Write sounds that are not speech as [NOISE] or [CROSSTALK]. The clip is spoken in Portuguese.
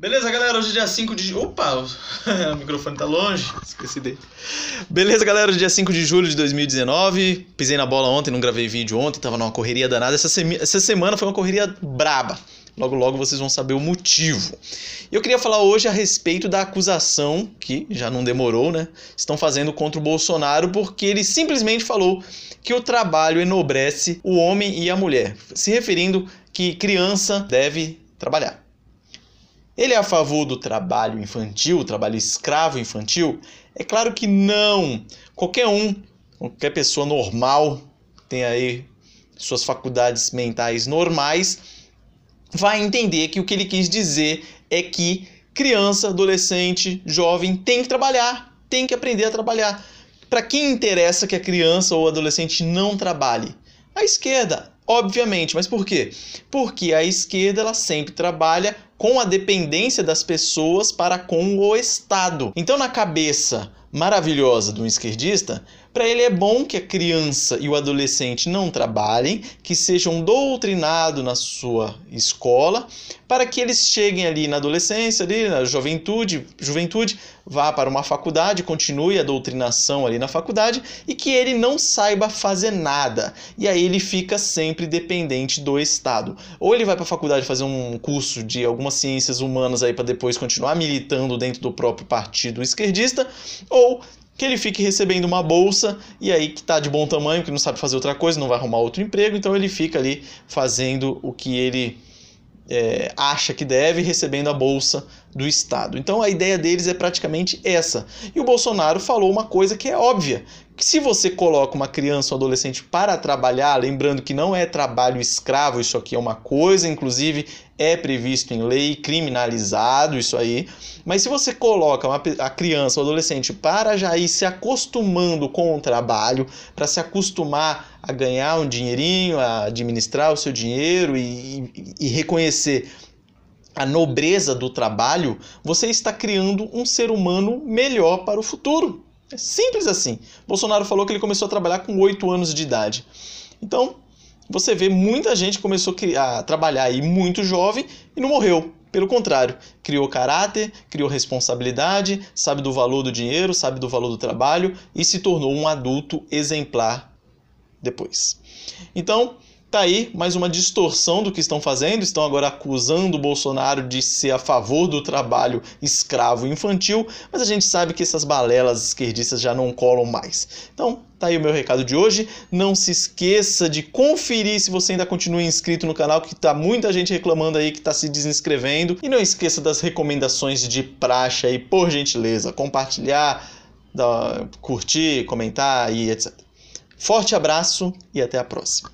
Beleza, galera? Hoje é dia 5 de. Opa! [LAUGHS] o microfone tá longe, esqueci dele. Beleza, galera? Hoje é dia 5 de julho de 2019. Pisei na bola ontem, não gravei vídeo ontem, tava numa correria danada. Essa, Essa semana foi uma correria braba. Logo, logo vocês vão saber o motivo. Eu queria falar hoje a respeito da acusação, que já não demorou, né? Estão fazendo contra o Bolsonaro porque ele simplesmente falou que o trabalho enobrece o homem e a mulher, se referindo que criança deve trabalhar. Ele é a favor do trabalho infantil, trabalho escravo infantil? É claro que não. Qualquer um, qualquer pessoa normal, tem aí suas faculdades mentais normais, vai entender que o que ele quis dizer é que criança, adolescente, jovem tem que trabalhar, tem que aprender a trabalhar. Para quem interessa que a criança ou adolescente não trabalhe? A esquerda, Obviamente, mas por quê? Porque a esquerda ela sempre trabalha com a dependência das pessoas para com o Estado. Então, na cabeça maravilhosa de um esquerdista, para ele é bom que a criança e o adolescente não trabalhem, que sejam doutrinados na sua escola, para que eles cheguem ali na adolescência, ali na juventude, juventude, vá para uma faculdade, continue a doutrinação ali na faculdade e que ele não saiba fazer nada. E aí ele fica sempre sempre dependente do Estado. Ou ele vai para a faculdade fazer um curso de algumas ciências humanas aí para depois continuar militando dentro do próprio partido esquerdista, ou que ele fique recebendo uma bolsa e aí que tá de bom tamanho, que não sabe fazer outra coisa, não vai arrumar outro emprego, então ele fica ali fazendo o que ele é, acha que deve, recebendo a bolsa do Estado. Então a ideia deles é praticamente essa. E o Bolsonaro falou uma coisa que é óbvia, que se você coloca uma criança ou um adolescente para trabalhar, lembrando que não é trabalho escravo, isso aqui é uma coisa, inclusive é previsto em lei, criminalizado isso aí, mas se você coloca uma, a criança ou adolescente para já ir se acostumando com o trabalho, para se acostumar a ganhar um dinheirinho, a administrar o seu dinheiro e, e, e reconhecer a nobreza do trabalho, você está criando um ser humano melhor para o futuro. É simples assim. Bolsonaro falou que ele começou a trabalhar com 8 anos de idade. Então, você vê muita gente começou a trabalhar aí muito jovem e não morreu. Pelo contrário, criou caráter, criou responsabilidade, sabe do valor do dinheiro, sabe do valor do trabalho e se tornou um adulto exemplar depois. Então, Tá aí mais uma distorção do que estão fazendo, estão agora acusando o Bolsonaro de ser a favor do trabalho escravo infantil, mas a gente sabe que essas balelas esquerdistas já não colam mais. Então, tá aí o meu recado de hoje. Não se esqueça de conferir se você ainda continua inscrito no canal, que tá muita gente reclamando aí que tá se desinscrevendo. E não esqueça das recomendações de praxe aí, por gentileza, compartilhar, curtir, comentar e etc. Forte abraço e até a próxima.